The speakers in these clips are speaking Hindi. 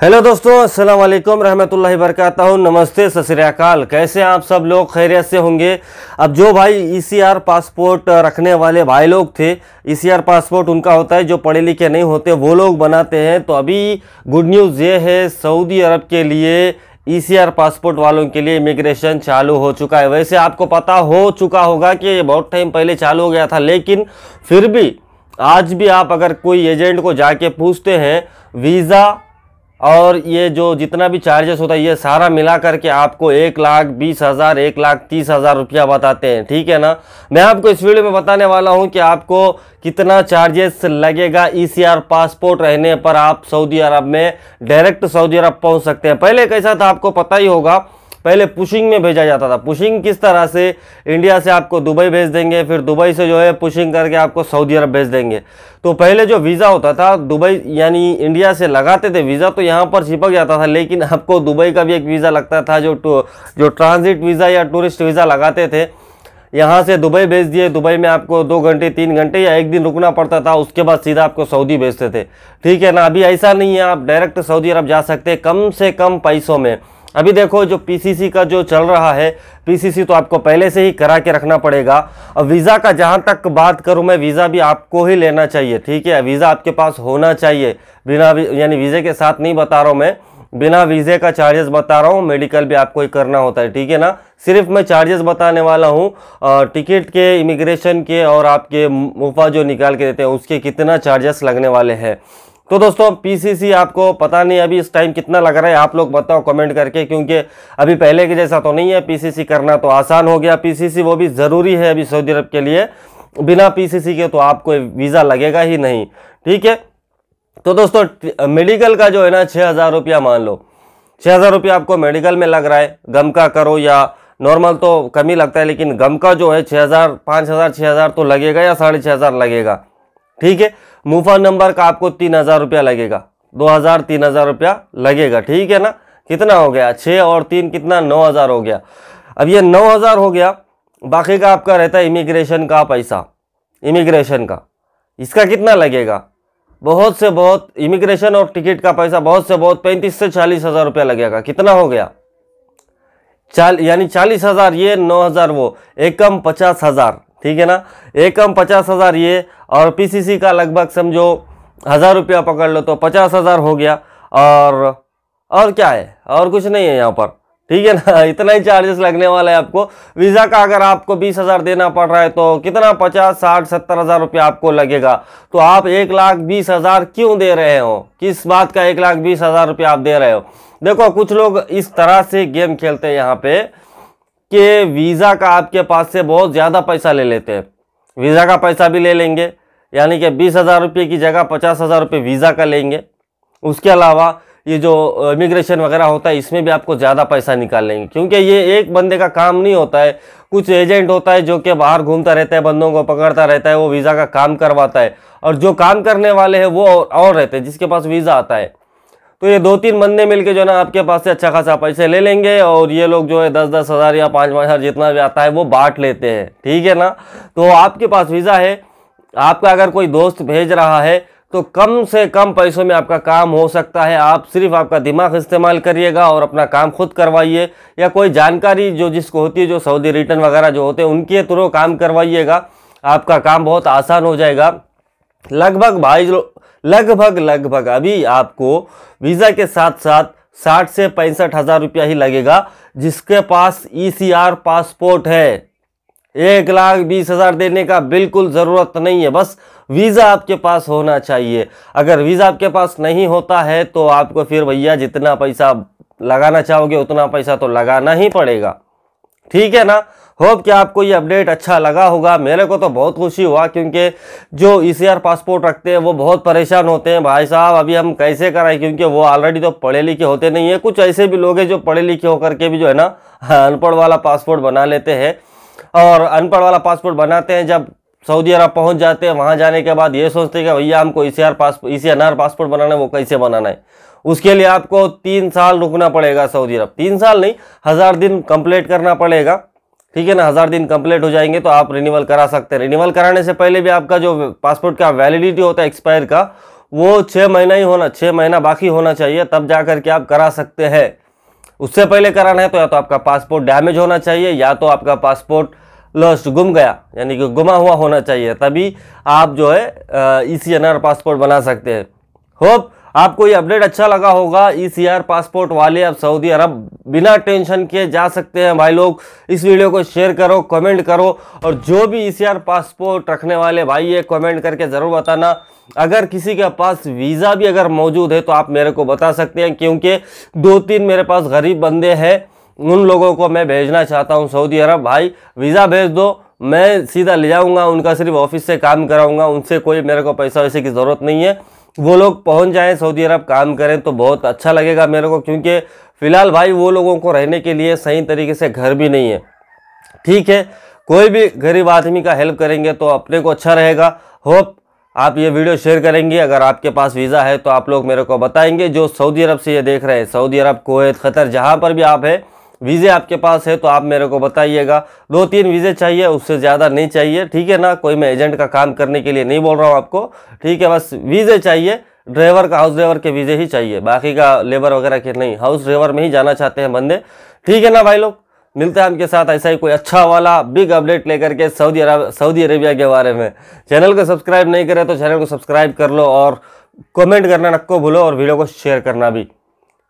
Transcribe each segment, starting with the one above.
हेलो दोस्तों अस्सलाम वालेकुम रहमतुल्लाहि हूँ नमस्ते अकाल कैसे आप सब लोग खैरियत से होंगे अब जो भाई ईसीआर e पासपोर्ट रखने वाले भाई लोग थे ईसीआर e पासपोर्ट उनका होता है जो पढ़े लिखे नहीं होते वो लोग बनाते हैं तो अभी गुड न्यूज़ ये है सऊदी अरब के लिए ईसीआर e पासपोर्ट वालों के लिए इमिग्रेशन चालू हो चुका है वैसे आपको पता हो चुका होगा कि ये बहुत टाइम पहले चालू हो गया था लेकिन फिर भी आज भी आप अगर कोई एजेंट को जाके पूछते हैं वीज़ा और ये जो जितना भी चार्जेस होता है ये सारा मिला करके आपको एक लाख बीस हज़ार एक लाख तीस हज़ार रुपया बताते हैं ठीक है ना मैं आपको इस वीडियो में बताने वाला हूँ कि आपको कितना चार्जेस लगेगा ईसीआर e पासपोर्ट रहने पर आप सऊदी अरब में डायरेक्ट सऊदी अरब पहुँच सकते हैं पहले कैसा था आपको पता ही होगा पहले पुशिंग में भेजा जाता था पुशिंग किस तरह से इंडिया से आपको दुबई भेज देंगे फिर दुबई से जो है पुशिंग करके आपको सऊदी अरब भेज देंगे तो पहले जो वीज़ा होता था दुबई यानी इंडिया से लगाते थे वीज़ा तो यहाँ पर छिपक जाता था लेकिन आपको दुबई का भी एक वीज़ा लगता था जो जो ट्रांजिट वीज़ा या टूरिस्ट वीज़ा लगाते थे यहाँ से दुबई भेज दिए दुबई में आपको दो घंटे तीन घंटे या एक दिन रुकना पड़ता था उसके बाद सीधा आपको सऊदी भेजते थे ठीक है ना अभी ऐसा नहीं है आप डायरेक्ट सऊदी अरब जा सकते कम से कम पैसों में अभी देखो जो पीसीसी का जो चल रहा है पीसीसी तो आपको पहले से ही करा के रखना पड़ेगा और वीज़ा का जहाँ तक बात करूँ मैं वीज़ा भी आपको ही लेना चाहिए ठीक है वीज़ा आपके पास होना चाहिए बिना यानी वीज़े के साथ नहीं बता रहा हूँ मैं बिना वीज़े का चार्जेस बता रहा हूँ मेडिकल भी आपको ही करना होता है ठीक है ना सिर्फ मैं चार्जेस बताने वाला हूँ टिकट के इमिग्रेशन के और आपके मुफा जो निकाल के देते हैं उसके कितना चार्जेस लगने वाले हैं तो दोस्तों पीसीसी आपको पता नहीं अभी इस टाइम कितना लग रहा है आप लोग बताओ कमेंट करके क्योंकि अभी पहले के जैसा तो नहीं है पीसीसी करना तो आसान हो गया पीसीसी वो भी ज़रूरी है अभी सऊदी अरब के लिए बिना पीसीसी के तो आपको वीज़ा लगेगा ही नहीं ठीक है तो दोस्तों मेडिकल का जो है ना छः हज़ार रुपया मान लो छः हज़ार रुपया आपको मेडिकल में लग रहा है गम का करो या नॉर्मल तो कम ही लगता है लेकिन गम का जो है छः हज़ार पाँच हज़ार छः हज़ार तो लगेगा या साढ़े छः हज़ार लगेगा ठीक है मुफा नंबर का आपको तीन हज़ार रुपया लगेगा दो हज़ार तीन हज़ार रुपया लगेगा ठीक है ना कितना हो गया छः और तीन कितना नौ हज़ार हो गया अब ये नौ हज़ार हो गया बाकी का आपका रहता है इमिग्रेशन का पैसा इमिग्रेशन का इसका कितना लगेगा बहुत से बहुत इमिग्रेशन और टिकट का पैसा बहुत से बहुत पैंतीस से चालीस हज़ार रुपया लगेगा कितना हो गया चाल यानी चालीस हज़ार ये नौ हज़ार वो एक कम पचास हज़ार ठीक है ना एक कम पचास हज़ार ये और पीसीसी का लगभग समझो हज़ार रुपया पकड़ लो तो पचास हज़ार हो गया और और क्या है और कुछ नहीं है यहाँ पर ठीक है ना इतना ही चार्जेस लगने वाला है आपको वीज़ा का अगर आपको बीस हज़ार देना पड़ रहा है तो कितना पचास साठ सत्तर हज़ार रुपया आपको लगेगा तो आप एक लाख बीस हज़ार क्यों दे रहे हो किस बात का एक लाख बीस हज़ार रुपया आप दे रहे हो देखो कुछ लोग इस तरह से गेम खेलते हैं यहाँ पे कि वीज़ा का आपके पास से बहुत ज़्यादा पैसा ले लेते हैं वीज़ा का पैसा भी ले लेंगे यानी कि बीस हज़ार रुपये की जगह पचास हज़ार रुपये वीज़ा का लेंगे उसके अलावा ये जो इमिग्रेशन वगैरह होता है इसमें भी आपको ज़्यादा पैसा निकाल लेंगे क्योंकि ये एक बंदे का काम नहीं होता है कुछ एजेंट होता है जो कि बाहर घूमता रहता है बंदों को पकड़ता रहता है वो वीज़ा का काम करवाता है और जो काम करने वाले हैं वो और रहते हैं जिसके पास वीज़ा आता है तो ये दो तीन बंदे मिलके जो है ना आपके पास से अच्छा खासा पैसे ले लेंगे और ये लोग जो है दस दस हज़ार या पाँच पाँच हज़ार जितना भी आता है वो बांट लेते हैं ठीक है ना तो आपके पास वीज़ा है आपका अगर कोई दोस्त भेज रहा है तो कम से कम पैसों में आपका काम हो सकता है आप सिर्फ आपका दिमाग इस्तेमाल करिएगा और अपना काम खुद करवाइए या कोई जानकारी जो जिसको होती है जो सऊदी रिटर्न वगैरह जो होते हैं उनके थ्रू काम करवाइएगा आपका काम बहुत आसान हो जाएगा लगभग भाई लगभग लगभग अभी आपको वीज़ा के साथ साथ साठ से पैंसठ हज़ार रुपया ही लगेगा जिसके पास ई e पासपोर्ट है एक लाख बीस हज़ार देने का बिल्कुल ज़रूरत नहीं है बस वीज़ा आपके पास होना चाहिए अगर वीज़ा आपके पास नहीं होता है तो आपको फिर भैया जितना पैसा लगाना चाहोगे उतना पैसा तो लगाना ही पड़ेगा ठीक है ना होप कि आपको ये अपडेट अच्छा लगा होगा मेरे को तो बहुत खुशी हुआ क्योंकि जो ई e पासपोर्ट रखते हैं वो बहुत परेशान होते हैं भाई साहब अभी हम कैसे कराएं क्योंकि वो ऑलरेडी तो पढ़े लिखे होते नहीं है कुछ ऐसे भी लोग हैं जो पढ़े लिखे होकर के भी जो है ना अनपढ़ वाला पासपोर्ट बना लेते हैं और अनपढ़ वाला पासपोर्ट बनाते हैं जब सऊदी अरब पहुंच जाते हैं वहां जाने के बाद ये सोचते हैं कि भैया हमको इसी आर पासपोर्ट इसी अनार पासपोर्ट बनाना है वो कैसे बनाना है उसके लिए आपको तीन साल रुकना पड़ेगा सऊदी अरब तीन साल नहीं हज़ार दिन कंप्लीट करना पड़ेगा ठीक है ना हज़ार दिन कंप्लीट हो जाएंगे तो आप रिन्यूअल करा सकते हैं रिन्यूअल कराने से पहले भी आपका जो पासपोर्ट का वैलिडिटी होता है एक्सपायर का वो छः महीना ही होना छः महीना बाकी होना चाहिए तब जा करके आप करा सकते हैं उससे पहले कराना है तो या तो आपका पासपोर्ट डैमेज होना चाहिए या तो आपका पासपोर्ट लॉस्ट गुम गया यानी कि गुमा हुआ होना चाहिए तभी आप जो है ई सी पासपोर्ट बना सकते हैं होप आपको ये अपडेट अच्छा लगा होगा ई सी आर पासपोर्ट वाले अब सऊदी अरब बिना टेंशन किए जा सकते हैं भाई लोग इस वीडियो को शेयर करो कमेंट करो और जो भी ई सी आर पासपोर्ट रखने वाले भाई ये कमेंट करके ज़रूर बताना अगर किसी के पास वीज़ा भी अगर मौजूद है तो आप मेरे को बता सकते हैं क्योंकि दो तीन मेरे पास गरीब बंदे हैं उन लोगों को मैं भेजना चाहता हूँ सऊदी अरब भाई वीज़ा भेज दो मैं सीधा ले जाऊँगा उनका सिर्फ ऑफिस से काम कराऊँगा उनसे कोई मेरे को पैसा वैसे की ज़रूरत नहीं है वो लोग पहुंच जाएं सऊदी अरब काम करें तो बहुत अच्छा लगेगा मेरे को क्योंकि फ़िलहाल भाई वो लोगों को रहने के लिए सही तरीके से घर भी नहीं है ठीक है कोई भी गरीब आदमी का हेल्प करेंगे तो अपने को अच्छा रहेगा होप आप ये वीडियो शेयर करेंगे अगर आपके पास वीज़ा है तो आप लोग मेरे को बताएंगे जो सऊदी अरब से ये देख रहे हैं सऊदी अरब कोत ख़तर जहाँ पर भी आप हैं वीज़े आपके पास है तो आप मेरे को बताइएगा दो तीन वीज़े चाहिए उससे ज़्यादा नहीं चाहिए ठीक है ना कोई मैं एजेंट का काम करने के लिए नहीं बोल रहा हूँ आपको ठीक है बस वीज़े चाहिए ड्राइवर का हाउस ड्राइवर के वीज़े ही चाहिए बाकी का लेबर वगैरह के नहीं हाउस ड्राइवर में ही जाना चाहते हैं बंदे ठीक है ना भाई लोग मिलते हैं आपके साथ ऐसा ही कोई अच्छा वाला बिग अपडेट लेकर के सऊदी अरब सऊदी अरेबिया के बारे में चैनल को सब्सक्राइब नहीं करें तो चैनल को सब्सक्राइब कर लो और कमेंट करना नक्को भूलो और वीडियो को शेयर करना भी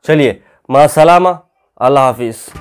चलिए माँ सलामा Alaves